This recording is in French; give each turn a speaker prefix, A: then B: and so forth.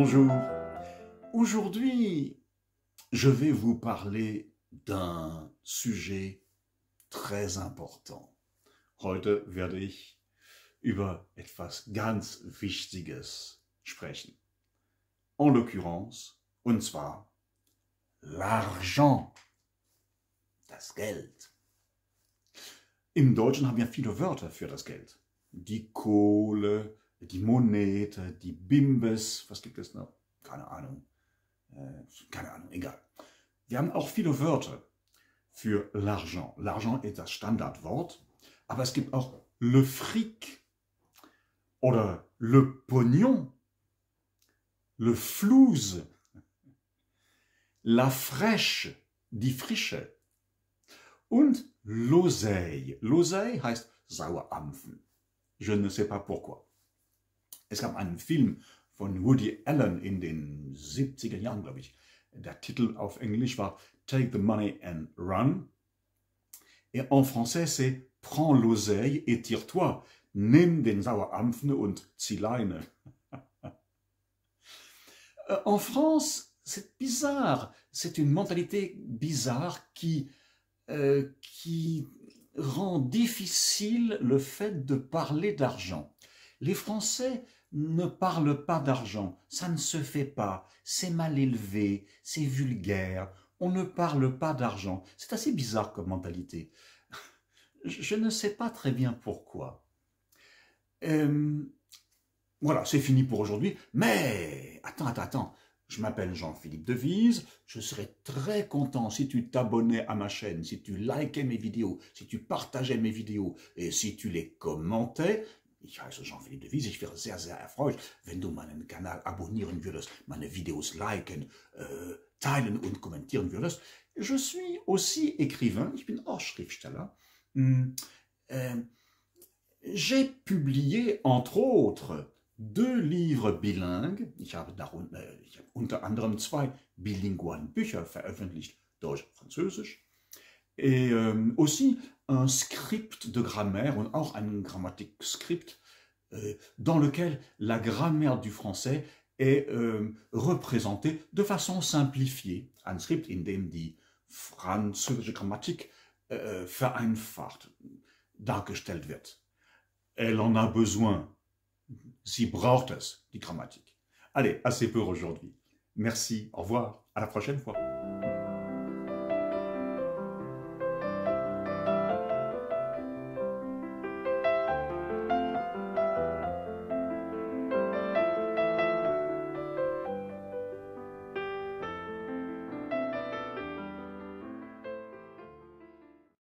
A: Bonjour. Aujourd'hui, je vais vous parler d'un sujet très important. Heute werde ich über etwas ganz Wichtiges sprechen. En l'occurrence, und zwar l'argent, das Geld. Im Deutschen haben wir viele Wörter für das Geld. Die Kohle, die Monete, die Bimbes, was gibt es noch? Keine Ahnung. Äh, keine Ahnung, egal. Wir haben auch viele Wörter für l'argent. L'argent ist das Standardwort, aber es gibt auch le fric oder le pognon, le flouze, la fraîche, die Frische und l'oseille. L'oseille heißt Sauerampfen. Je ne sais pas pourquoi. Es gab un Film de Woody Allen in den 70er Jahren, glaube ich. Der Titel auf Englisch Take the Money and Run. Et en français, c'est Prends l'oseille et tire-toi. Nimm den Sauerampfne und zieh Leine. Äh, en France, c'est bizarre. C'est une mentalité bizarre qui, euh, qui rend difficile le fait de parler d'argent. Les Français ne parle pas d'argent, ça ne se fait pas, c'est mal élevé, c'est vulgaire, on ne parle pas d'argent. C'est assez bizarre comme mentalité. Je ne sais pas très bien pourquoi. Euh, voilà, c'est fini pour aujourd'hui, mais attends, attends, attends. Je m'appelle Jean-Philippe Devise, je serais très content si tu t'abonnais à ma chaîne, si tu likais mes vidéos, si tu partageais mes vidéos et si tu les commentais, Ich heiße Jean-Philippe de Wies. Ich wäre sehr, sehr erfreut, wenn du meinen Kanal abonnieren würdest, meine Videos liken, äh, teilen und kommentieren würdest. Je suis aussi écrivain. Ich bin auch Schriftsteller. Hm, äh, J'ai publié, entre autres, deux Livre bilingues. Ich habe, darunter, ich habe unter anderem zwei bilingualen Bücher veröffentlicht, Deutsch-Französisch. und Et euh, aussi un script de grammaire, auch grammatic script euh, dans lequel la grammaire du français est euh, représentée de façon simplifiée. un Script, in dem die französische Grammatik euh, vereinfacht dargestellt wird. Elle en a besoin. Sie braucht es, die Grammatik. Allez, assez peu aujourd'hui. Merci, au revoir, à la prochaine fois.